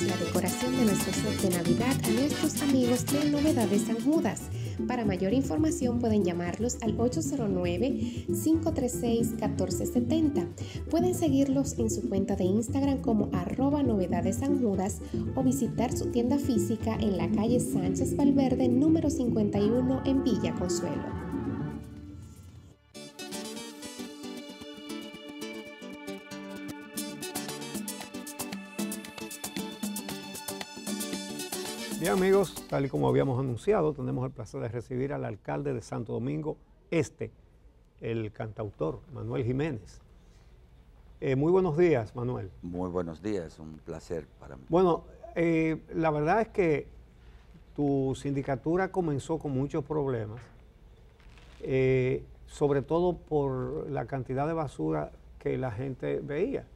la decoración de nuestro set de Navidad a nuestros amigos de Novedades San Judas. Para mayor información pueden llamarlos al 809-536-1470. Pueden seguirlos en su cuenta de Instagram como arroba novedades Judas o visitar su tienda física en la calle Sánchez Valverde número 51 en Villa Consuelo. Bien amigos, tal y como habíamos anunciado, tenemos el placer de recibir al alcalde de Santo Domingo Este, el cantautor Manuel Jiménez. Eh, muy buenos días, Manuel. Muy buenos días, un placer para mí. Bueno, eh, la verdad es que tu sindicatura comenzó con muchos problemas, eh, sobre todo por la cantidad de basura que la gente veía.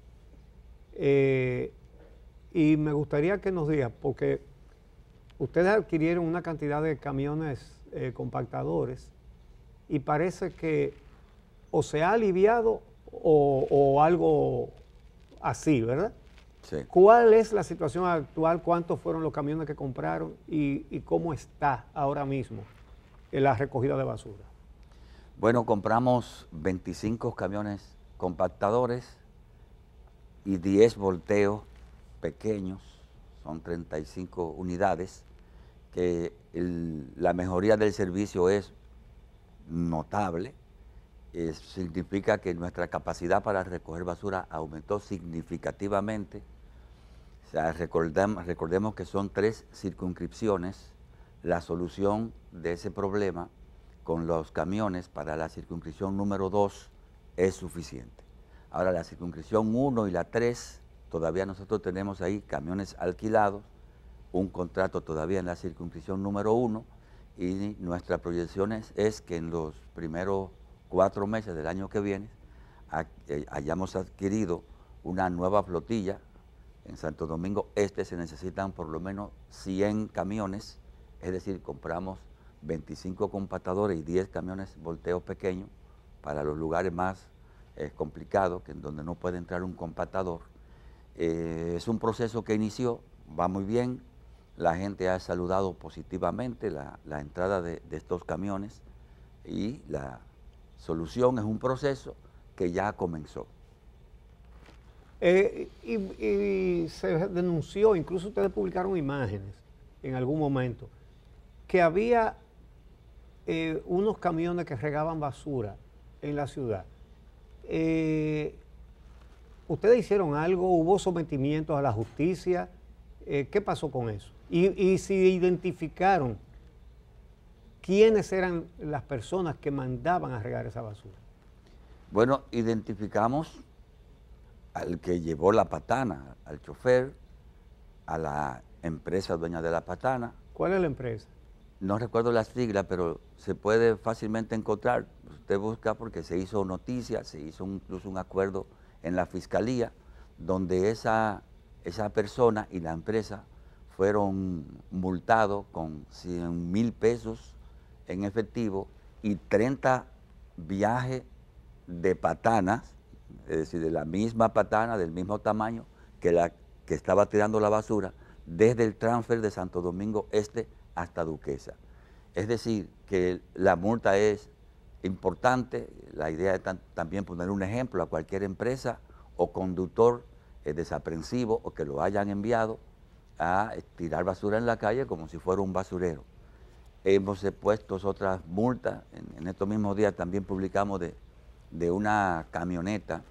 y me gustaría que nos digas, porque Ustedes adquirieron una cantidad de camiones eh, compactadores y parece que o se ha aliviado o, algo así, ¿verdad? Sí. ¿Cuál es la situación actual? ¿Cuántos fueron los camiones que compraron? ¿Y, cómo está ahora mismo eh, la recogida de basura? Bueno, compramos 25 camiones compactadores y 10 volteos pequeños son 35 unidades, que la mejoría del servicio es notable, eh, significa que nuestra capacidad para recoger basura aumentó significativamente. recordemos que son tres circunscripciones. La solución de ese problema con los camiones para la circunscripción número 2 es suficiente. Ahora la circunscripción 1 y la 3 Todavía nosotros tenemos ahí camiones alquilados, un contrato todavía en la circunscripción número uno y nuestra proyección es, que en los primeros cuatro meses del año que viene eh, hayamos adquirido una nueva flotilla. En Santo Domingo Este se necesitan por lo menos 100 camiones, es decir, compramos 25 compactadores y 10 camiones volteos pequeños para los lugares más eh, complicados, que en donde no puede entrar un compactador eh, es un proceso que inició, va muy bien, la gente ha saludado positivamente la, entrada de, estos camiones y la solución es un proceso que ya comenzó. Eh, y, se denunció, incluso ustedes publicaron imágenes en algún momento, que había eh, unos camiones que regaban basura en la ciudad. ¿Ustedes hicieron algo? ¿Hubo sometimientos a la justicia? Eh, ¿Qué pasó con eso? Y, si identificaron quiénes eran las personas que mandaban a regar esa basura. Bueno, identificamos al que llevó la patana, al chofer, a la empresa dueña de la patana. ¿Cuál es la empresa? No recuerdo la sigla, pero se puede fácilmente encontrar. Usted busca porque se hizo noticia, se hizo incluso un acuerdo en la fiscalía, donde esa, esa persona y la empresa fueron multados con 100 mil pesos en efectivo y 30 viajes de patanas, es decir, de la misma patana, del mismo tamaño que la que estaba tirando la basura, desde el transfer de Santo Domingo Este hasta Duquesa. Es decir, que la multa es importante, la idea es también poner un ejemplo a cualquier empresa o conductor eh, desaprensivo o que lo hayan enviado a tirar basura en la calle como si fuera un basurero. Hemos puesto otras multas, en, estos mismos días también publicamos de, una camioneta,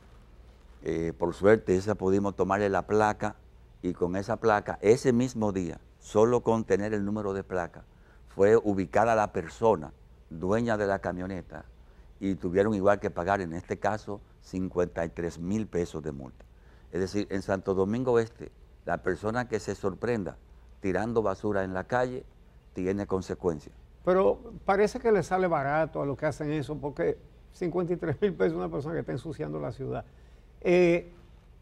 eh, por suerte esa pudimos tomarle la placa y con esa placa, ese mismo día, solo con tener el número de placa, fue ubicada la persona dueña de la camioneta y tuvieron igual que pagar, en este caso, 53 mil pesos de multa. Es decir, en Santo Domingo Este, la persona que se sorprenda tirando basura en la calle tiene consecuencias. Pero parece que le sale barato a los que hacen eso, porque 53 mil pesos una persona que está ensuciando la ciudad. Eh,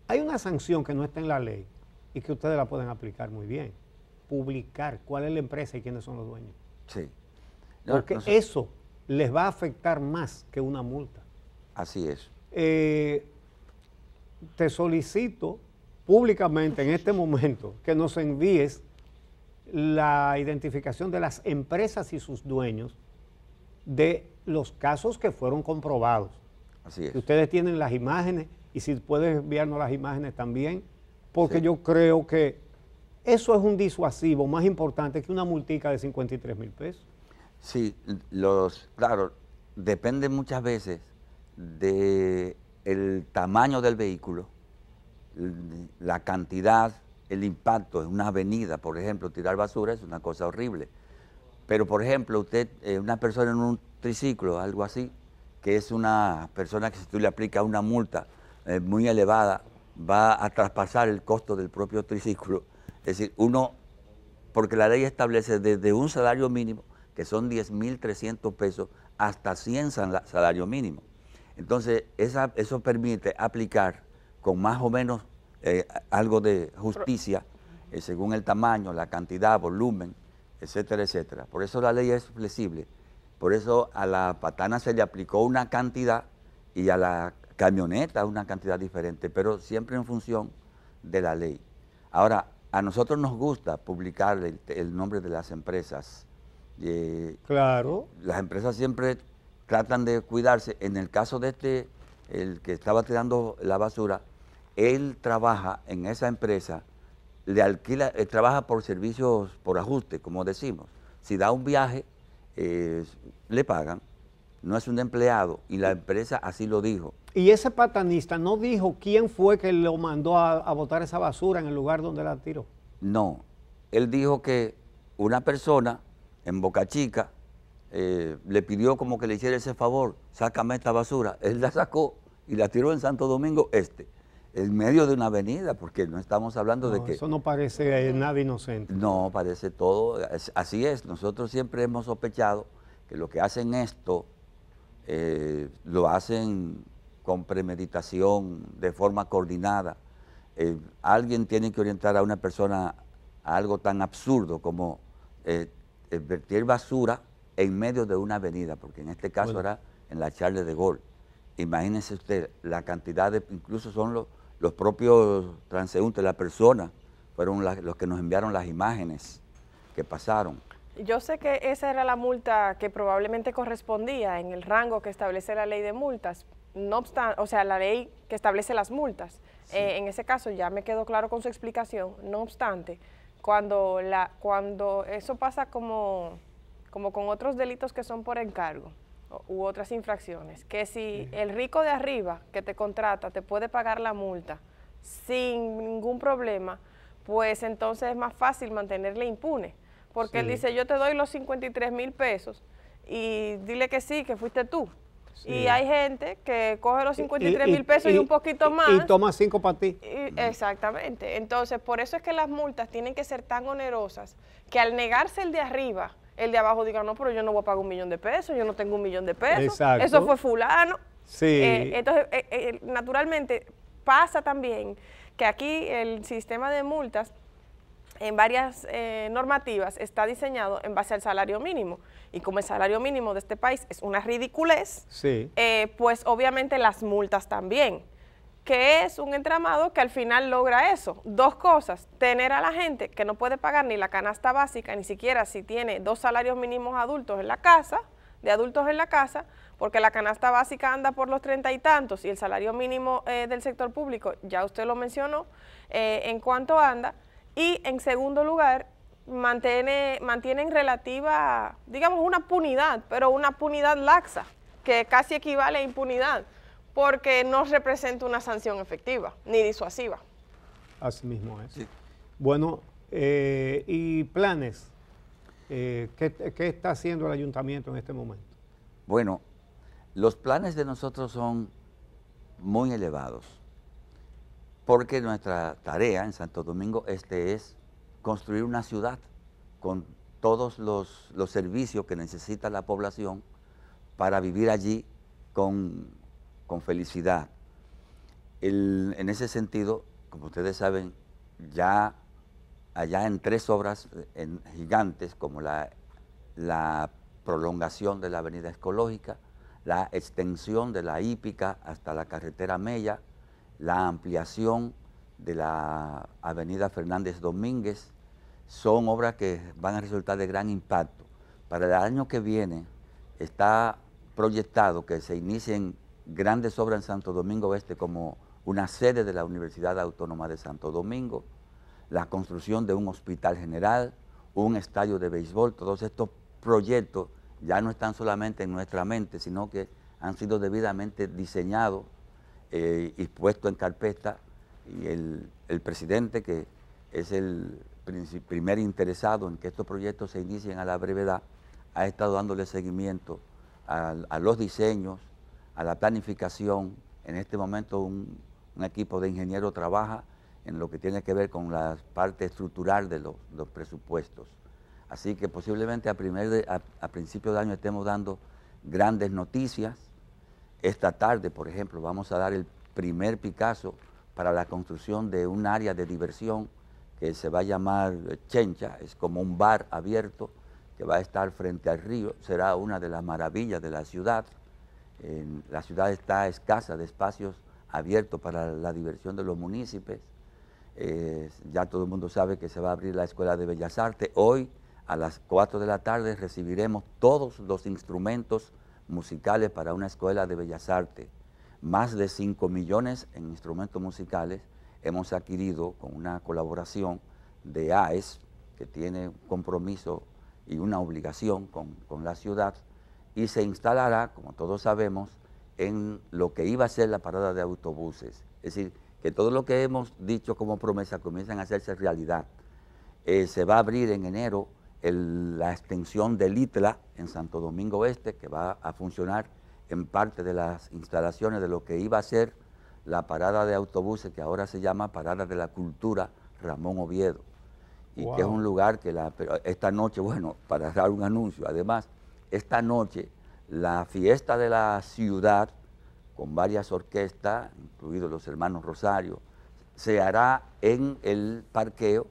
hay una sanción que no está en la ley y que ustedes la pueden aplicar muy bien. Publicar cuál es la empresa y quiénes son los dueños. Sí. Porque eso les va a afectar más que una multa. Así es. Eh, te solicito públicamente en este momento que nos envíes la identificación de las empresas y sus dueños de los casos que fueron comprobados. Así es. Ustedes tienen las imágenes y si puedes enviarnos las imágenes también, porque yo creo que eso es un disuasivo más importante que una multica de 53 mil pesos. Sí, los, claro, depende muchas veces del tamaño del vehículo, la cantidad, el impacto en una avenida, por ejemplo, tirar basura es una cosa horrible. Pero, por ejemplo, usted, eh, una persona en un triciclo, algo así, que es una persona que si tú le aplicas una multa eh, muy elevada, va a traspasar el costo del propio triciclo. Es decir, uno, porque la ley establece desde un salario mínimo que son 10.300 pesos, hasta 100 salario mínimo. Entonces, eso permite aplicar con más o menos eh, algo de justicia, eh, según el tamaño, la cantidad, volumen, etcétera, etcétera. Por eso la ley es flexible. Por eso a la patana se le aplicó una cantidad y a la camioneta una cantidad diferente, pero siempre en función de la ley. Ahora, a nosotros nos gusta publicar el nombre de las empresas eh, claro. Las empresas siempre tratan de cuidarse. En el caso de este, el que estaba tirando la basura, él trabaja en esa empresa, le alquila, eh, trabaja por servicios, por ajuste, como decimos. Si da un viaje, eh, le pagan, no es un empleado, y la empresa así lo dijo. Y ese patanista no dijo quién fue que lo mandó a botar esa basura en el lugar donde la tiró. No, él dijo que una persona en Boca Chica, eh, le pidió como que le hiciera ese favor, sácame esta basura. Él la sacó y la tiró en Santo Domingo Este, en medio de una avenida, porque no estamos hablando de que... Eso no parece eh, nada inocente. No, parece todo, así es. Nosotros siempre hemos sospechado que lo que hacen esto eh, lo hacen con premeditación, de forma coordinada. alguien tiene que orientar a una persona a algo tan absurdo como vertir basura en medio de una avenida, porque en este caso era en la charla de gol. Imagínense usted la cantidad de, incluso son los, propios transeúntes, la persona, fueron los que nos enviaron las imágenes que pasaron. Yo sé que esa era la multa que probablemente correspondía en el rango que establece la ley de multas, no obstante, o sea, la ley que establece las multas. Eh, en ese caso ya me quedó claro con su explicación, no obstante, cuando, la, cuando eso pasa como, como con otros delitos que son por encargo u otras infracciones, que si el rico de arriba que te contrata te puede pagar la multa sin ningún problema, pues entonces es más fácil mantenerle impune, porque él dice yo te doy los 53 mil pesos y dile que sí, que fuiste tú, y hay gente que coge los 53 mil pesos y, un poquito más. Y, toma cinco para ti. exactamente. Entonces, por eso es que las multas tienen que ser tan onerosas que al negarse el de arriba, el de abajo diga, no, pero yo no voy a pagar un millón de pesos, yo no tengo un millón de pesos. Eso fue fulano. Sí. Eh, entonces, eh, eh, naturalmente, pasa también que aquí el sistema de multas en varias eh, normativas está diseñado en base al salario mínimo. Y como el salario mínimo de este país es una ridiculez, eh, pues obviamente las multas también, que es un entramado que al final logra eso. Dos cosas, tener a la gente que no puede pagar ni la canasta básica, ni siquiera si tiene dos salarios mínimos adultos en la casa, de adultos en la casa, porque la canasta básica anda por los treinta y tantos y el salario mínimo eh, del sector público, ya usted lo mencionó, en cuanto anda, y en segundo lugar, mantiene, mantienen relativa, digamos, una punidad, pero una punidad laxa, que casi equivale a impunidad, porque no representa una sanción efectiva ni disuasiva. Así mismo es. Bueno, eh, ¿y planes? Eh, ¿Qué está haciendo el ayuntamiento en este momento? Bueno, los planes de nosotros son muy elevados porque nuestra tarea en Santo Domingo Este es construir una ciudad con todos los, servicios que necesita la población para vivir allí con, felicidad. en ese sentido, como ustedes saben, ya allá en tres obras en, gigantes como la, la prolongación de la avenida ecológica, la extensión de la hípica hasta la carretera Mella, la ampliación de la avenida Fernández Domínguez, son obras que van a resultar de gran impacto. Para el año que viene está proyectado que se inicien grandes obras en Santo Domingo Oeste como una sede de la Universidad Autónoma de Santo Domingo, la construcción de un hospital general, un estadio de béisbol, todos estos proyectos ya no están solamente en nuestra mente, sino que han sido debidamente diseñados eh, y puesto en carpeta y el, presidente, que es el primer interesado en que estos proyectos se inicien a la brevedad, ha estado dándole seguimiento a, los diseños, a la planificación. En este momento un, equipo de ingenieros trabaja en lo que tiene que ver con la parte estructural de los, presupuestos. Así que posiblemente a, primer a, principio de año estemos dando grandes noticias esta tarde, por ejemplo, vamos a dar el primer Picasso para la construcción de un área de diversión que se va a llamar Chencha, es como un bar abierto que va a estar frente al río, será una de las maravillas de la ciudad. la ciudad está escasa de espacios abiertos para la diversión de los municipios. ya todo el mundo sabe que se va a abrir la Escuela de Bellas Artes. Hoy a las 4 de la tarde recibiremos todos los instrumentos musicales para una escuela de bellas artes, más de 5 millones en instrumentos musicales hemos adquirido con una colaboración de AES, que tiene un compromiso y una obligación con, la ciudad, y se instalará, como todos sabemos, en lo que iba a ser la parada de autobuses. Es decir, que todo lo que hemos dicho como promesa comienzan a hacerse realidad. Eh, se va a abrir en enero la extensión del ITLA en Santo Domingo Este, que va a funcionar en parte de las instalaciones de lo que iba a ser la parada de autobuses, que ahora se llama Parada de la Cultura Ramón Oviedo, y que es un lugar que esta noche, bueno, para dar un anuncio, además, esta noche la fiesta de la ciudad, con varias orquestas, incluidos los hermanos Rosario, se hará en el parqueo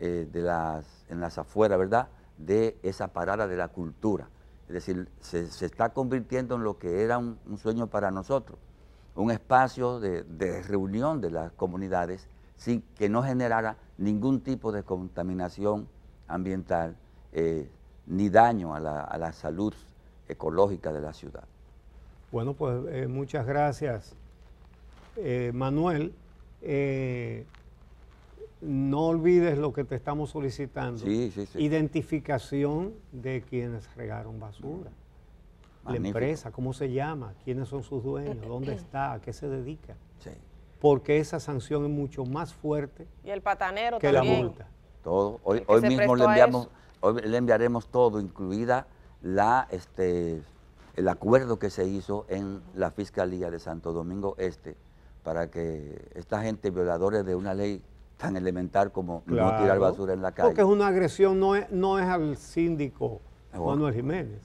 eh, las, en las afueras, ¿verdad?, de esa parada de la cultura. Es decir, se, está convirtiendo en lo que era un, sueño para nosotros, un espacio de, reunión de las comunidades sin que no generara ningún tipo de contaminación ambiental eh, ni daño a la, salud ecológica de la ciudad. Bueno, pues eh, muchas gracias, Manuel no olvides lo que te estamos solicitando. Identificación de quienes regaron basura. La empresa, cómo se llama, quiénes son sus dueños, eh, dónde eh. está, a qué se dedica. Porque esa sanción es mucho más fuerte y el patanero que la multa. Todo. Hoy, mismo le, le enviaremos todo, incluida la este el acuerdo que se hizo en la Fiscalía de Santo Domingo Este para que esta gente violadores de una ley tan elemental como no tirar basura en la calle. Porque es una agresión, no es, no es al síndico Manuel Jiménez,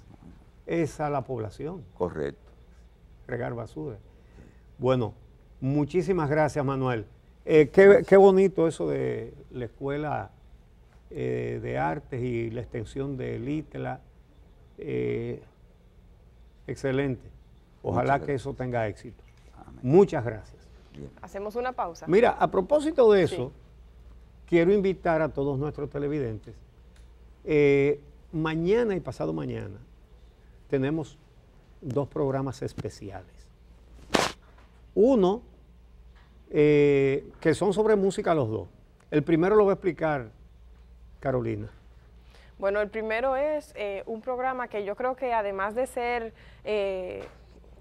es a la población. Correcto. Regar basura. Bueno, muchísimas gracias Manuel. Eh, qué, bonito eso de la escuela eh, de artes y la extensión de ITLA. Eh, excelente. Ojalá que eso tenga éxito. Muchas gracias. Hacemos una pausa. Mira, a propósito de eso, quiero invitar a todos nuestros televidentes. Eh, mañana y pasado mañana tenemos dos programas especiales. Uno, eh, que son sobre música los dos. El primero lo va a explicar Carolina. Bueno, el primero es eh, un programa que yo creo que además de ser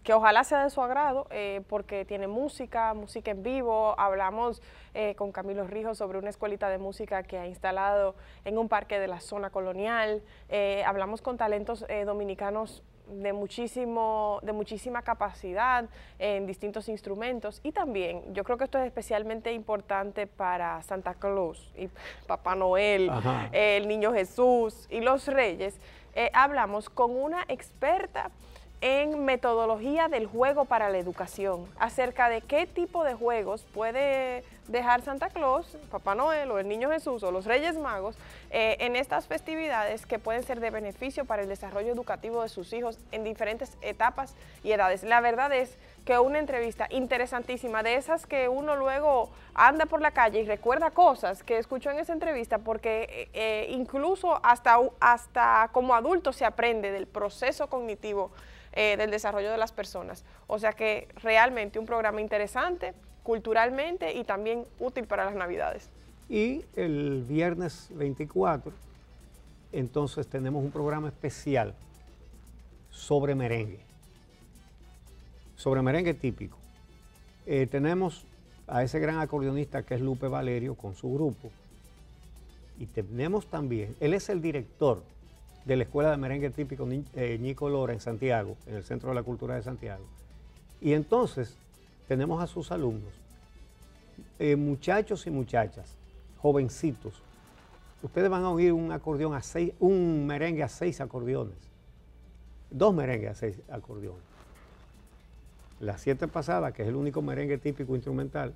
que ojalá sea de su agrado, eh, porque tiene música, música en vivo. Hablamos eh, con Camilo Rijo sobre una escuelita de música que ha instalado en un parque de la zona colonial. Eh, hablamos con talentos dominicanos de, muchísimo, de muchísima capacidad en distintos instrumentos y también yo creo que esto es especialmente importante para Santa Claus y Papá Noel, el Niño Jesús y los Reyes. hablamos con una experta en metodología del juego para la educación, acerca de qué tipo de juegos puede dejar Santa Claus, Papá Noel o el Niño Jesús o los Reyes Magos eh, en estas festividades que pueden ser de beneficio para el desarrollo educativo de sus hijos en diferentes etapas y edades. La verdad es que una entrevista interesantísima, de esas que uno luego anda por la calle y recuerda cosas que escuchó en esa entrevista, porque eh, eh, incluso hasta, hasta como adulto se aprende del proceso cognitivo eh, del desarrollo de las personas. O sea que realmente un programa interesante culturalmente y también útil para las Navidades. Y el viernes 24, entonces tenemos un programa especial sobre merengue, sobre merengue típico. Eh, tenemos a ese gran acordeonista que es Lupe Valerio con su grupo. Y tenemos también, él es el director de la Escuela de Merengue Típico Nico eh, Lora en Santiago, en el Centro de la Cultura de Santiago. Y entonces tenemos a sus alumnos, eh, muchachos y muchachas, jovencitos. Ustedes van a oír un acordeón a seis, un merengue a seis acordeones, dos merengues a seis acordeones. La siete pasada, que es el único merengue típico instrumental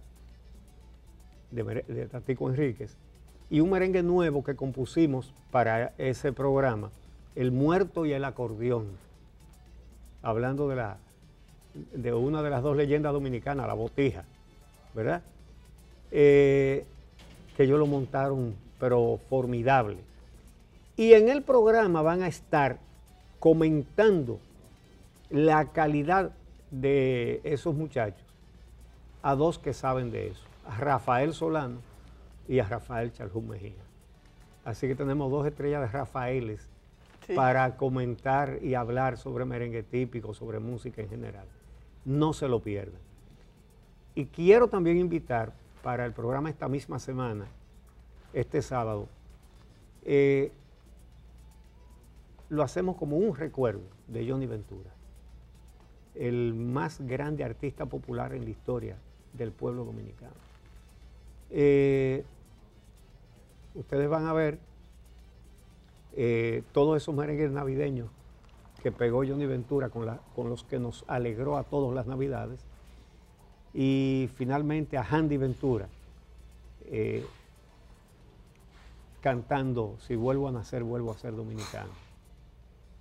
de, de Tatico Enríquez, y un merengue nuevo que compusimos para ese programa, El Muerto y el Acordeón, hablando de, la, de una de las dos leyendas dominicanas, la botija, ¿verdad? Eh, que ellos lo montaron, pero formidable. Y en el programa van a estar comentando la calidad de esos muchachos a dos que saben de eso, a Rafael Solano y a Rafael Charjú Mejía. Así que tenemos dos estrellas de Rafaeles para comentar y hablar sobre merengue típico, sobre música en general. No se lo pierdan. Y quiero también invitar para el programa esta misma semana, este sábado, eh, lo hacemos como un recuerdo de Johnny Ventura, el más grande artista popular en la historia del pueblo dominicano. Eh, ustedes van a ver eh, todos esos merengues navideños que pegó Johnny Ventura con, los que nos alegró a todos las navidades. Y finalmente a Handy Ventura eh, cantando Si vuelvo a nacer, vuelvo a ser dominicano.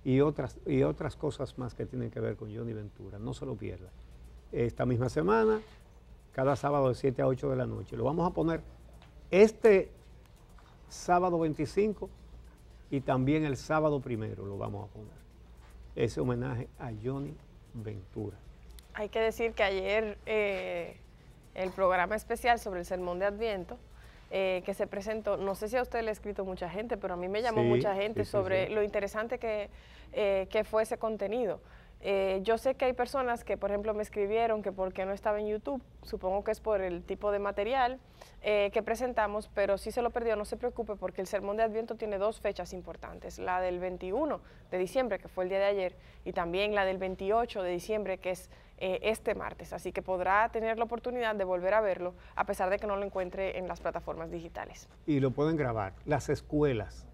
Y otras, y otras cosas más que tienen que ver con Johnny Ventura. No se lo pierda. Esta misma semana, cada sábado de 7 a 8 de la noche. Lo vamos a poner este sábado 25 y también el sábado primero lo vamos a poner. Ese homenaje a Johnny Ventura. Hay que decir que ayer eh, el programa especial sobre el sermón de Adviento eh, que se presentó, no sé si a usted le ha escrito mucha gente, pero a mí me llamó mucha gente sobre lo interesante que, eh, que fue ese contenido. Eh, yo sé que hay personas que, por ejemplo, me escribieron que por qué no estaba en YouTube, supongo que es por el tipo de material eh, que presentamos, pero si se lo perdió, no se preocupe porque el sermón de Adviento tiene dos fechas importantes, la del 21 de diciembre, que fue el día de ayer, y también la del 28 de diciembre, que es eh, este martes, así que podrá tener la oportunidad de volver a verlo, a pesar de que no lo encuentre en las plataformas digitales. Y lo pueden grabar, las escuelas.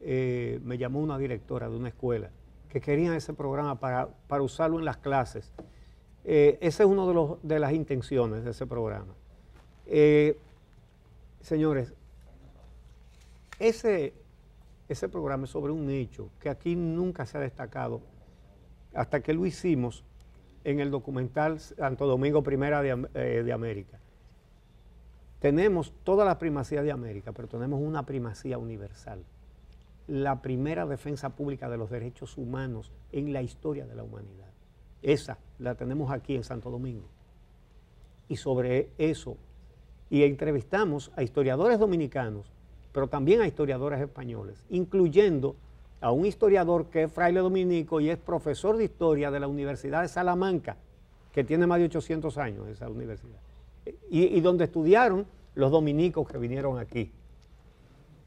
me llamó una directora de una escuela que querían ese programa para, usarlo en las clases. Eh, esa es una de, de las intenciones de ese programa. Eh, señores, ese, ese programa es sobre un hecho que aquí nunca se ha destacado hasta que lo hicimos en el documental Santo Domingo Primera de, eh, de América. Tenemos toda la primacía de América, pero tenemos una primacía universal la primera defensa pública de los derechos humanos en la historia de la humanidad. Esa la tenemos aquí en Santo Domingo. Y sobre eso, y entrevistamos a historiadores dominicanos, pero también a historiadores españoles, incluyendo a un historiador que es fraile dominico y es profesor de historia de la Universidad de Salamanca, que tiene más de 800 años esa universidad, y, y donde estudiaron los dominicos que vinieron aquí.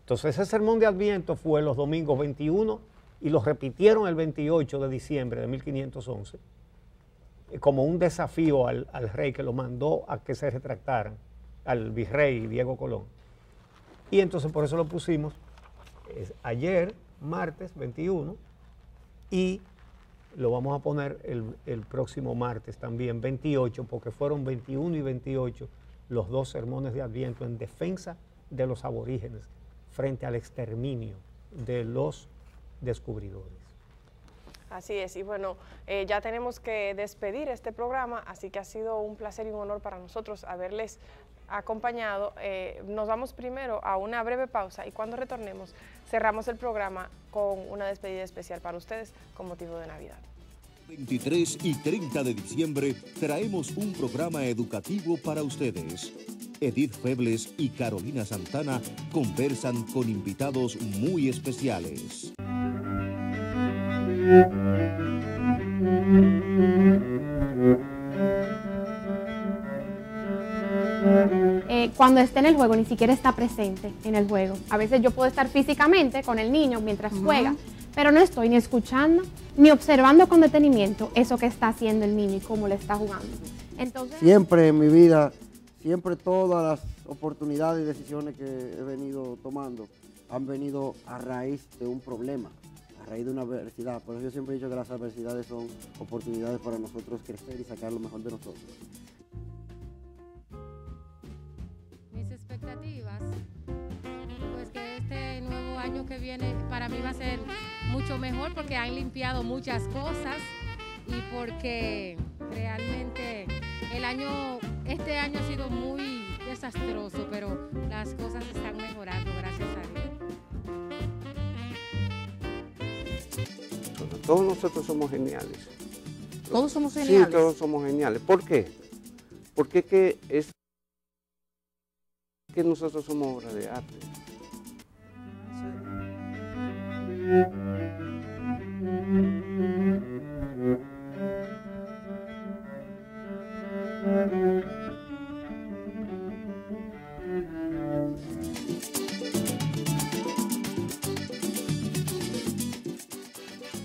Entonces ese sermón de Adviento fue los domingos 21 y lo repitieron el 28 de diciembre de 1511 eh, como un desafío al, rey que lo mandó a que se retractaran, al virrey Diego Colón. Y entonces por eso lo pusimos ayer, martes 21, y lo vamos a poner el, el, próximo martes también, 28, porque fueron 21 y 28 los dos sermones de Adviento en defensa de los aborígenes frente al exterminio de los descubridores. Así es, y bueno, eh, ya tenemos que despedir este programa, así que ha sido un placer y un honor para nosotros haberles acompañado. Eh, nos vamos primero a una breve pausa y cuando retornemos cerramos el programa con una despedida especial para ustedes con motivo de Navidad. 23 y 30 de diciembre traemos un programa educativo para ustedes. Edith Febles y Carolina Santana conversan con invitados muy especiales. Eh, cuando esté en el juego, ni siquiera está presente en el juego. A veces yo puedo estar físicamente con el niño mientras juega pero no estoy ni escuchando ni observando con detenimiento eso que está haciendo el niño y cómo le está jugando. Entonces, siempre en mi vida, siempre todas las oportunidades y decisiones que he venido tomando han venido a raíz de un problema, a raíz de una adversidad. Por eso yo siempre he dicho que las adversidades son oportunidades para nosotros crecer y sacar lo mejor de nosotros. Mis expectativas año que viene para mí va a ser mucho mejor porque han limpiado muchas cosas y porque realmente el año, este año ha sido muy desastroso, pero las cosas están mejorando, gracias a Dios. Todos nosotros somos geniales. Todos somos geniales. todos somos geniales. ¿Por qué? Porque que es que nosotros somos obra de arte. Música